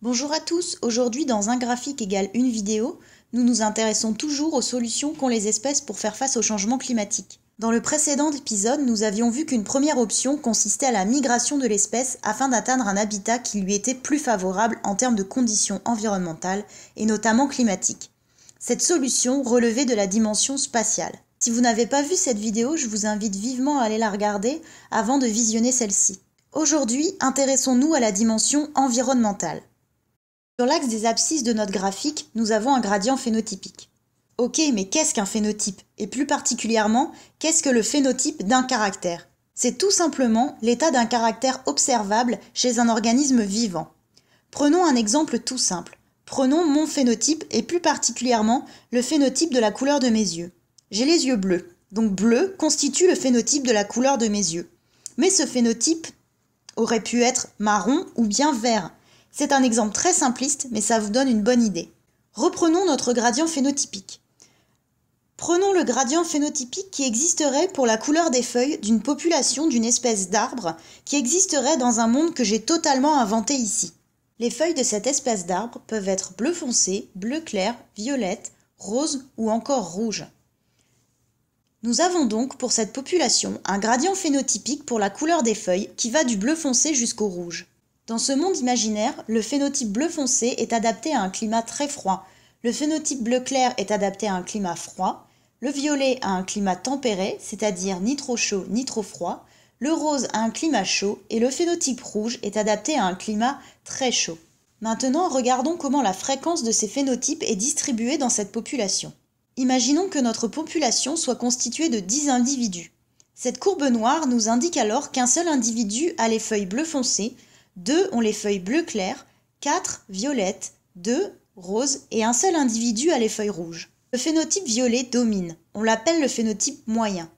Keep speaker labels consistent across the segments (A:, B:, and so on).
A: Bonjour à tous, aujourd'hui dans un graphique égale une vidéo, nous nous intéressons toujours aux solutions qu'ont les espèces pour faire face au changement climatique. Dans le précédent épisode, nous avions vu qu'une première option consistait à la migration de l'espèce afin d'atteindre un habitat qui lui était plus favorable en termes de conditions environnementales et notamment climatiques. Cette solution relevait de la dimension spatiale. Si vous n'avez pas vu cette vidéo, je vous invite vivement à aller la regarder avant de visionner celle-ci. Aujourd'hui, intéressons-nous à la dimension environnementale. Sur l'axe des abscisses de notre graphique, nous avons un gradient phénotypique. Ok, mais qu'est-ce qu'un phénotype Et plus particulièrement, qu'est-ce que le phénotype d'un caractère C'est tout simplement l'état d'un caractère observable chez un organisme vivant. Prenons un exemple tout simple. Prenons mon phénotype et plus particulièrement le phénotype de la couleur de mes yeux. J'ai les yeux bleus, donc bleu constitue le phénotype de la couleur de mes yeux. Mais ce phénotype aurait pu être marron ou bien vert. C'est un exemple très simpliste, mais ça vous donne une bonne idée. Reprenons notre gradient phénotypique. Prenons le gradient phénotypique qui existerait pour la couleur des feuilles d'une population d'une espèce d'arbre qui existerait dans un monde que j'ai totalement inventé ici. Les feuilles de cette espèce d'arbre peuvent être bleu foncé, bleu clair, violette, rose ou encore rouge. Nous avons donc pour cette population un gradient phénotypique pour la couleur des feuilles qui va du bleu foncé jusqu'au rouge. Dans ce monde imaginaire, le phénotype bleu foncé est adapté à un climat très froid, le phénotype bleu clair est adapté à un climat froid, le violet a un climat tempéré, c'est-à-dire ni trop chaud ni trop froid. Le rose a un climat chaud et le phénotype rouge est adapté à un climat très chaud. Maintenant, regardons comment la fréquence de ces phénotypes est distribuée dans cette population. Imaginons que notre population soit constituée de 10 individus. Cette courbe noire nous indique alors qu'un seul individu a les feuilles bleu foncé, deux ont les feuilles bleu clair, quatre violettes, deux roses et un seul individu a les feuilles rouges. Le phénotype violet domine. On l'appelle le phénotype moyen.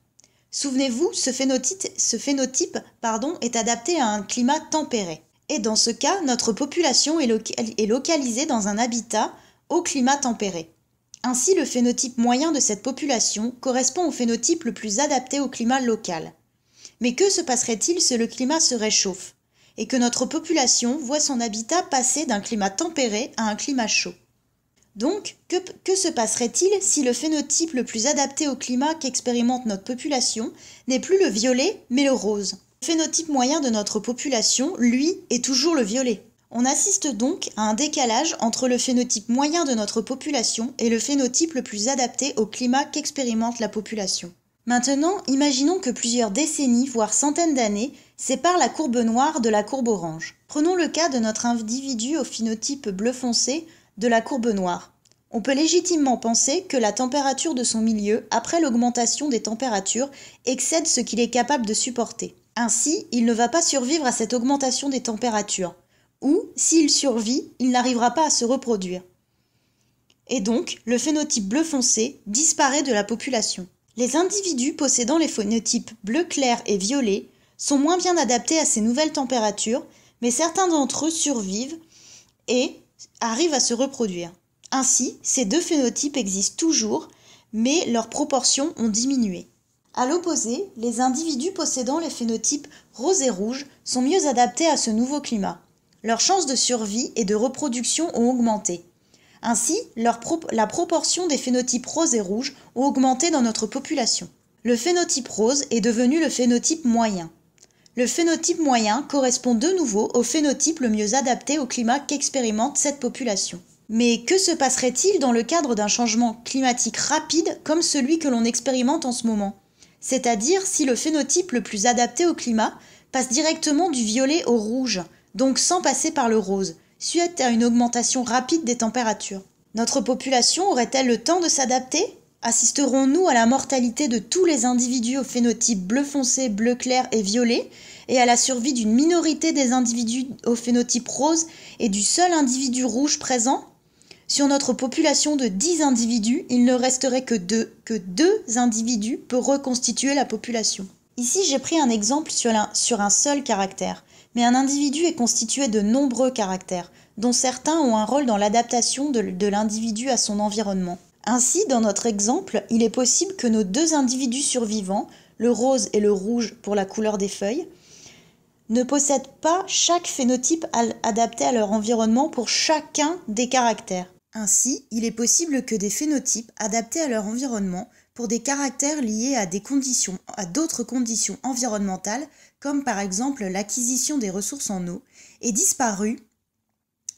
A: Souvenez-vous, ce phénotype, pardon, est adapté à un climat tempéré. Et dans ce cas, notre population est, est localisée dans un habitat au climat tempéré. Ainsi, le phénotype moyen de cette population correspond au phénotype le plus adapté au climat local. Mais que se passerait-il si le climat se réchauffe et que notre population voit son habitat passer d'un climat tempéré à un climat chaud donc, que, se passerait-il si le phénotype le plus adapté au climat qu'expérimente notre population n'est plus le violet, mais le rose Le phénotype moyen de notre population, lui, est toujours le violet. On assiste donc à un décalage entre le phénotype moyen de notre population et le phénotype le plus adapté au climat qu'expérimente la population. Maintenant, imaginons que plusieurs décennies, voire centaines d'années, séparent la courbe noire de la courbe orange. Prenons le cas de notre individu au phénotype bleu foncé, de la courbe noire. On peut légitimement penser que la température de son milieu, après l'augmentation des températures, excède ce qu'il est capable de supporter. Ainsi, il ne va pas survivre à cette augmentation des températures, ou, s'il survit, il n'arrivera pas à se reproduire. Et donc, le phénotype bleu foncé disparaît de la population. Les individus possédant les phénotypes bleu clair et violet sont moins bien adaptés à ces nouvelles températures, mais certains d'entre eux survivent et, arrivent à se reproduire. Ainsi, ces deux phénotypes existent toujours, mais leurs proportions ont diminué. A l'opposé, les individus possédant les phénotypes rose et rouge sont mieux adaptés à ce nouveau climat. Leurs chances de survie et de reproduction ont augmenté. Ainsi, la proportion des phénotypes rose et rouge ont augmenté dans notre population. Le phénotype rose est devenu le phénotype moyen. Le phénotype moyen correspond de nouveau au phénotype le mieux adapté au climat qu'expérimente cette population. Mais que se passerait-il dans le cadre d'un changement climatique rapide comme celui que l'on expérimente en ce moment C'est-à-dire si le phénotype le plus adapté au climat passe directement du violet au rouge, donc sans passer par le rose, suite à une augmentation rapide des températures. Notre population aurait-elle le temps de s'adapter Assisterons-nous à la mortalité de tous les individus au phénotype bleu foncé, bleu clair et violet, et à la survie d'une minorité des individus au phénotype rose et du seul individu rouge présent Sur notre population de 10 individus, il ne resterait que deux, que deux individus pour reconstituer la population. Ici, j'ai pris un exemple sur un, seul caractère, mais un individu est constitué de nombreux caractères, dont certains ont un rôle dans l'adaptation de l'individu à son environnement. Ainsi, dans notre exemple, il est possible que nos deux individus survivants, le rose et le rouge pour la couleur des feuilles, ne possèdent pas chaque phénotype adapté à leur environnement pour chacun des caractères. Ainsi, il est possible que des phénotypes adaptés à leur environnement pour des caractères liés à conditions, d'autres conditions environnementales, comme par exemple l'acquisition des ressources en eau, aient disparu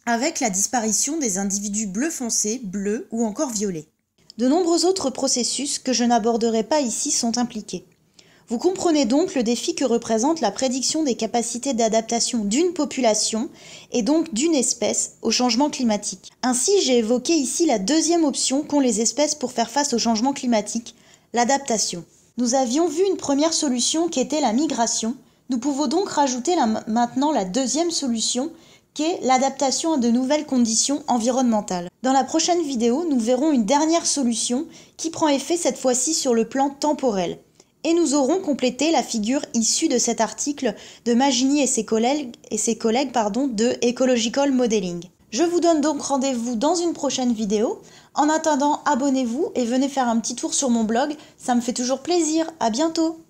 A: avec la disparition des individus bleu foncé, bleu ou encore violet. De nombreux autres processus que je n'aborderai pas ici sont impliqués. Vous comprenez donc le défi que représente la prédiction des capacités d'adaptation d'une population et donc d'une espèce au changement climatique. Ainsi, j'ai évoqué ici la deuxième option qu'ont les espèces pour faire face au changement climatique, l'adaptation. Nous avions vu une première solution qui était la migration. Nous pouvons donc rajouter maintenant la deuxième solution l'adaptation à de nouvelles conditions environnementales. Dans la prochaine vidéo, nous verrons une dernière solution qui prend effet cette fois-ci sur le plan temporel. Et nous aurons complété la figure issue de cet article de Magini et ses collègues, et ses collègues pardon, de Ecological Modeling. Je vous donne donc rendez-vous dans une prochaine vidéo. En attendant, abonnez-vous et venez faire un petit tour sur mon blog, ça me fait toujours plaisir. À bientôt.